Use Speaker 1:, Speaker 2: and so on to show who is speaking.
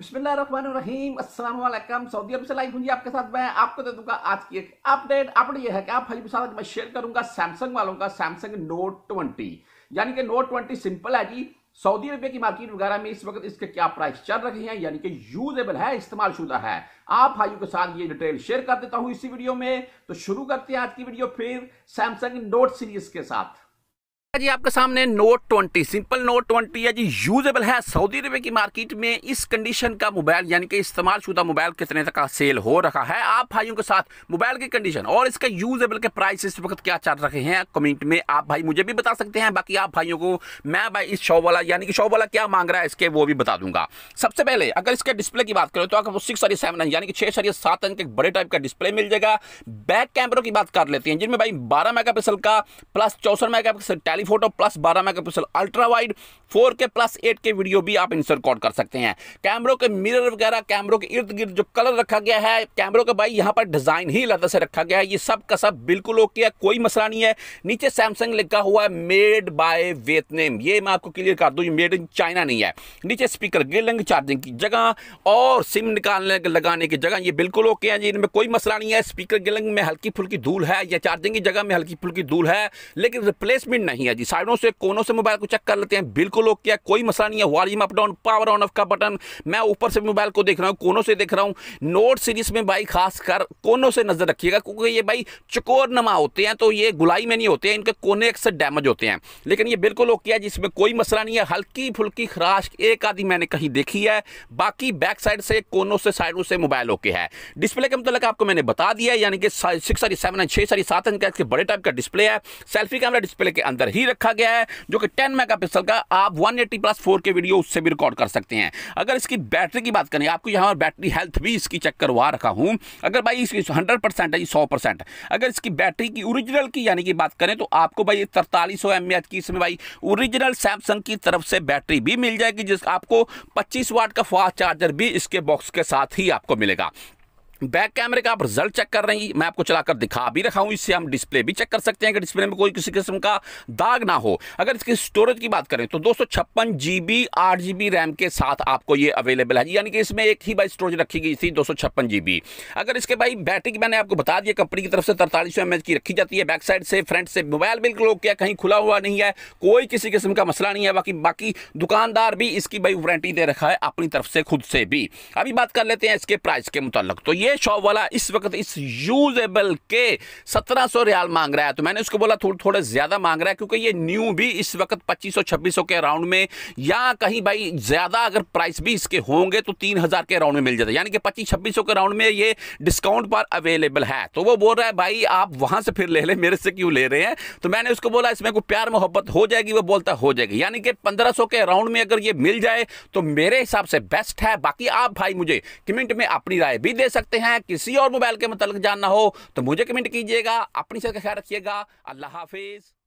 Speaker 1: बिस्मिल्लाम Saudi अरब से live हूँ आपके साथ मैं आपको दे दूंगा आज की एक अपडेट अपडेट यह है कि आप हजी साथ मैं शेयर करूंगा सैमसंग वालों का सैमसंग नोट ट्वेंटी यानी कि नोट ट्वेंटी सिंपल है जी सऊदी अरबिया की मार्केट वगैरह में इस वक्त इसके क्या प्राइस चल रहे हैं यानी कि यूजेबल है इस्तेमाल शुदा है आप भाइयों के साथ ये डिटेल शेयर कर देता हूं इसी वीडियो में तो शुरू करते हैं आज की वीडियो फिर सैमसंग नोट सीरीज के साथ जी आपके सामने note twenty simple note twenty है जी यूजेबल है सऊदी अरब की मार्केट में इस कंडीशन का मोबाइल यानी कि इस्तेमाल शुदा मोबाइल कितने तक का सेल हो रहा है आप भाइयों के साथ मोबाइल की कंडीशन और इसका यूजेबल के प्राइस इस वक्त क्या चल रहे हैं कमेंट में आप भाई मुझे भी बता सकते हैं बाकी आप भाइयों को मैं भाई इस शॉप वाला यानी कि शॉप वाला क्या मांग रहा है इसके वो भी बता दूंगा सबसे पहले अगर इसके डिस्प्ले की बात करें तो आपको सिक्स सर सेवन यानी कि छह सर सात अंक बड़े टाइप का डिस्प्ले मिल जाएगा बैक कैमरों की बात कर लेते हैं जिनमें भाई बारह मेगा का प्लस चौसठ मेगा पिक्सल फोटो प्लस बारह megapixel ultra wide four K plus eight K video भी आप इंसर्ट रिकॉर्ड कर सकते हैं कैमरों के मिरर वगैरह कैमरों के इर्द गिर्द जो कलर रखा गया है कैमरों का भाई यहाँ पर डिज़ाइन ही लदा से रखा गया है ये सब का सब बिल्कुल ओके है कोई मसला नहीं है नीचे सैमसंग लिखा हुआ है मेड बाय वियतनाम ये मैं आपको क्लियर कर दूँ ये मेड इन चाइना नहीं है नीचे स्पीकर गिलंग चार्जिंग की जगह और सिम निकालने लगाने की जगह ये बिल्कुल ओके है जी इनमें कोई मसला नहीं है स्पीकर गिलंग में हल्की फुल्की धूल है या चार्जिंग की जगह में हल्की फुल्की धूल है लेकिन रिप्लेसमेंट नहीं है जी साइडों से कोनों से मोबाइल को चेक कर लेते हैं बिल्कुल को लॉक किया कोई मसला नहीं है volume up down power on off का बटन मैं ऊपर से मोबाइल को देख रहा हूँ कोनों से देख रहा हूँ नोट सीरीज में भाई खासकर कोनों से नजर रखिएगा क्योंकि ये भाई चकोर नमा होते हैं तो ये गुलाई में नहीं होते हैं इनके कोने अक्सर डैमेज होते हैं लेकिन ये बिल्कुल लॉक किया जिसमें कोई मसला नहीं है हल्की फुल्की खराश एक आदि मैंने कहीं देखी है बाकी बैक साइड से कोनों से साइडों से मोबाइल ओके है डिस्प्ले के मतलब आपको मैंने बता दिया यानी कि सिक्स सारी सेवन छः सारी सात अंक के बड़े टाइप का डिस्प्ले है सेल्फी कैमरा डिस्प्ले के अंदर ही रखा गया है जो कि टेन मेगा का आप आप 180 प्लस फोर के वीडियो उससे भी रिकॉर्ड कर सकते हैं अगर इसकी बैटरी की बात करें आपको यहाँ पर बैटरी हेल्थ भी इसकी चेक करवा रखा हूँ अगर भाई इसकी हंड्रेड परसेंट है सौ परसेंट अगर इसकी बैटरी की ओरिजिनल की यानी कि बात करें तो आपको भाई तरतालीस सौ एम की इसमें भाई ओरिजिनल सैमसंग की तरफ से बैटरी भी मिल जाएगी जिस आपको पच्चीस वाट का फास्ट चार्जर भी इसके बॉक्स के साथ ही आपको मिलेगा बैक कैमरे का आप रिजल्ट चेक कर रहे हैं मैं आपको चलाकर दिखा भी रखा हूं इससे हम डिस्प्ले भी चेक कर सकते हैं कि डिस्प्ले में कोई किसी किस्म का दाग ना हो अगर इसकी स्टोरेज की बात करें तो दो सौ छप्पन रैम के साथ आपको ये अवेलेबल है यानी कि इसमें एक ही भाई स्टोरेज रखी गई थी दो सौ अगर इसके भाई बैटरी की मैंने आपको बता दिया कंपनी की तरफ से तरतालीस सौ की रखी जाती है बैक साइड से फ्रंट से मोबाइल बिल्कुल ओके है कहीं खुला हुआ नहीं है कोई किसी किस्म का मसला नहीं है बाकी बाकी दुकानदार भी इसकी भाई वारंटी दे रखा है अपनी तरफ से खुद से भी अभी बात कर लेते हैं इसके प्राइस के मुतालिक तो ये शॉप वाला इस वक्त इस यूजेबल के 1700 रियाल मांग रहा है तो मैंने उसको बोला थोड़ा थोड़े ज़्यादा मांग रहा है क्योंकि ये न्यू भी इस वक्त 2500 2600 के अराउंड में या कहीं भाई ज़्यादा अगर प्राइस भी इसके होंगे तो 3000 के अराउंड में मिल जाता है यानी कि पच्चीस छब्बीस के अराउंड में ये डिस्काउंट पर अवेलेबल है तो वो बोल रहा है भाई आप वहां से फिर ले लें मेरे से क्यों ले रहे हैं तो मैंने उसको बोला इसमें कोई प्यार मोहब्बत हो जाएगी वो बोलता हो जाएगी यानी कि पंद्रह के अराउंड में अगर ये मिल जाए तो मेरे हिसाब से बेस्ट है बाकी आप भाई मुझे कमेंट में अपनी राय भी दे सकते हैं हैं किसी और मोबाइल के मतलब जानना हो तो मुझे कमेंट कीजिएगा अपनी सेहत का ख्याल रखिएगा अल्लाह हाफिज़